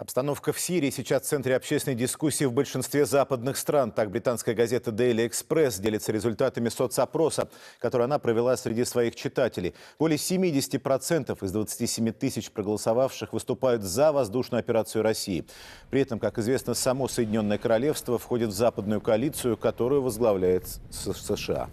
Обстановка в Сирии сейчас в центре общественной дискуссии в большинстве западных стран. Так британская газета Daily Express делится результатами соцопроса, который она провела среди своих читателей. Более 70% из 27 тысяч проголосовавших выступают за воздушную операцию России. При этом, как известно, само Соединенное Королевство входит в западную коалицию, которую возглавляет США.